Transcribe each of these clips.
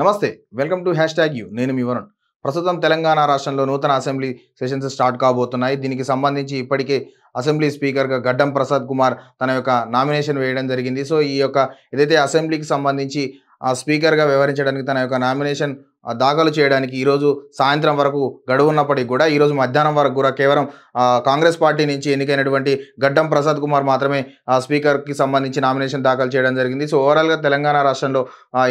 నమస్తే welcome to hashtag U నేను మీ వరుణ్ ప్రస్తుతం తెలంగాణ రాష్ట్రంలో నూతన అసెంబ్లీ సెషన్స్ స్టార్ట్ కాబోతున్నాయి దీనికి సంబంధించి ఇప్పటికే అసెంబ్లీ స్పీకర్గా గడ్డం ప్రసాద్ కుమార్ తన యొక్క నామినేషన్ వేయడం జరిగింది సో ఈ యొక్క ఏదైతే అసెంబ్లీకి సంబంధించి ఆ స్పీకర్గా వ్యవహరించడానికి తన యొక్క నామినేషన్ దాఖలు చేయడానికి ఈరోజు సాయంత్రం వరకు గడువు ఉన్నప్పటికీ కూడా ఈరోజు మధ్యాహ్నం వరకు కూడా కేవలం కాంగ్రెస్ పార్టీ నుంచి ఎన్నికైనటువంటి గడ్డం ప్రసాద్ కుమార్ మాత్రమే స్పీకర్కి సంబంధించి నామినేషన్ దాఖలు చేయడం జరిగింది సో ఓవరాల్గా తెలంగాణ రాష్ట్రంలో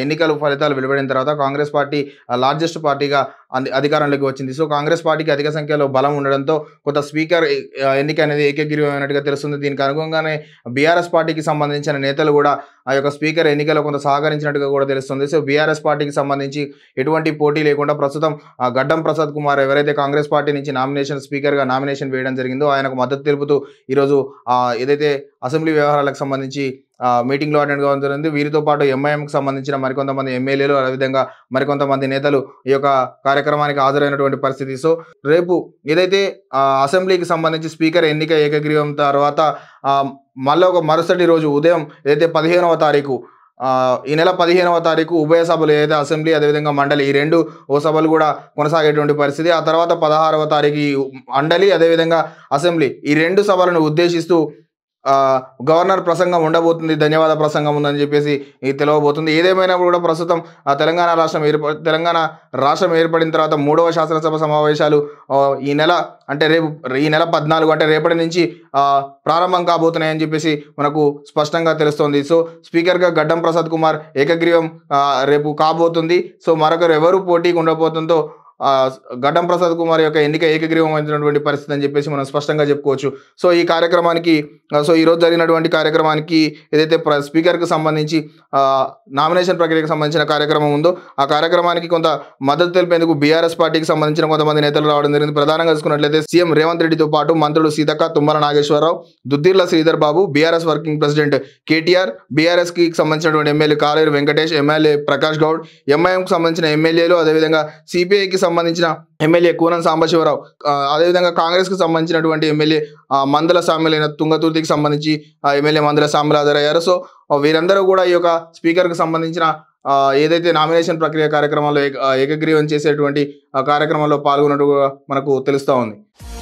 ఎన్నికల ఫలితాలు వెలువడిన తర్వాత కాంగ్రెస్ పార్టీ లార్జెస్ట్ పార్టీగా అధికారంలోకి వచ్చింది సో కాంగ్రెస్ పార్టీకి అధిక సంఖ్యలో బలం ఉండడంతో కొత్త స్పీకర్ ఎన్నిక అనేది ఏకగ్రీవమైనట్టుగా తెలుస్తుంది దీనికి అనుగుణంగానే బీఆర్ఎస్ పార్టీకి సంబంధించిన నేతలు కూడా ఆ యొక్క స్పీకర్ ఎన్నికలో కొంత సహకరించినట్టుగా కూడా తెలుస్తుంది సో బీఆర్ఎస్ పార్టీకి సంబంధించి ఎటువంటి పోటీ లేకుండా ప్రస్తుతం గడ్డం ప్రసాద్ కుమార్ ఎవరైతే కాంగ్రెస్ పార్టీ నుంచి నామినేషన్ స్పీకర్గా నామినేషన్ వేయడం జరిగిందో ఆయనకు మద్దతు తెలుపుతూ ఈరోజు ఏదైతే అసెంబ్లీ వ్యవహారాలకు సంబంధించి మీటింగ్లో అటెండ్ కావడం జరిగింది వీరితో పాటు ఎంఐఎంకి సంబంధించిన మరికొంతమంది ఎమ్మెల్యేలు అదేవిధంగా మరికొంతమంది నేతలు ఈ యొక్క కార్యక్రమానికి హాజరైనటువంటి పరిస్థితి సో రేపు ఏదైతే అసెంబ్లీకి సంబంధించి స్పీకర్ ఎన్నిక ఏకగ్రీవం తర్వాత మళ్ళీ ఒక మరుసటి రోజు ఉదయం ఏదైతే పదిహేనవ తారీఖు ఈ నెల పదిహేనవ తారీఖు ఉభయ సభలు ఏదైతే అసెంబ్లీ అదేవిధంగా మండలి ఈ రెండు ఓ సభలు కూడా కొనసాగేటువంటి పరిస్థితి ఆ తర్వాత పదహారవ తారీఖు మండలి అదేవిధంగా అసెంబ్లీ ఈ రెండు సభలను ఉద్దేశిస్తూ గవర్నర్ ప్రసంగం ఉండబోతుంది ధన్యవాద ప్రసంగం ఉందని చెప్పేసి ఇది తెలవబోతుంది ఏదేమైనా కూడా ప్రస్తుతం తెలంగాణ రాష్ట్రం ఏర్ప తెలంగాణ రాష్ట్రం ఏర్పడిన తర్వాత మూడవ శాసనసభ సమావేశాలు ఈ నెల అంటే రేపు ఈ నెల పద్నాలుగు అంటే రేపటి నుంచి ప్రారంభం కాబోతున్నాయని చెప్పేసి మనకు స్పష్టంగా తెలుస్తోంది సో స్పీకర్గా గడ్డం ప్రసాద్ కుమార్ ఏకగ్రీవం రేపు కాబోతుంది సో మరొకరు ఎవరు పోటీకి ఉండబోతుందో గడ్డం ప్రసాద్ కుమార్ యొక్క ఎన్నిక అయినటువంటి పరిస్థితి అని చెప్పేసి మనం స్పష్టంగా చెప్పుకోవచ్చు సో ఈ కార్యక్రమానికి సో ఈరోజు జరిగినటువంటి కార్యక్రమానికి ఏదైతే స్పీకర్కి సంబంధించి నామినేషన్ ప్రక్రియకు సంబంధించిన కార్యక్రమం ఉందో ఆ కార్యక్రమానికి కొంత మద్దతు తెలిపేందుకు బీఆర్ఎస్ పార్టీకి సంబంధించిన కొంతమంది నేతలు రావడం జరిగింది ప్రధానంగా చూసుకున్నట్లయితే సీఎం రేవంత్ రెడ్డితో పాటు మంత్రులు Seethakka Tummala Nageswara Rao Duddilla Sridhar Babu BRS working president KTR బీఆర్ఎస్కి సంబంధించినటువంటి ఎమ్మెల్యే కాలేరు వెంకటేష్ ఎమ్మెల్యే ప్రకాష్ గౌడ్ ఎంఐఎంకి సంబంధించిన ఎమ్మెల్యేలు అదేవిధంగా సిపిఐకి సంబంధించిన ఎమ్మెల్యే కూనం సాంబశివరావు అదేవిధంగా కు సంబంధించినటువంటి ఎమ్మెల్యే మందల సామ్యులైన తుంగతుర్తికి సంబంధించి ఎమ్మెల్యే మందల సామ్యులు హాజరయ్యారు సో వీరందరూ కూడా ఈ యొక్క స్పీకర్ కు సంబంధించిన ఏదైతే నామినేషన్ ప్రక్రియ కార్యక్రమంలో ఏకగ్రీవం చేసేటువంటి కార్యక్రమంలో పాల్గొన్నట్టు మనకు తెలుస్తూ ఉంది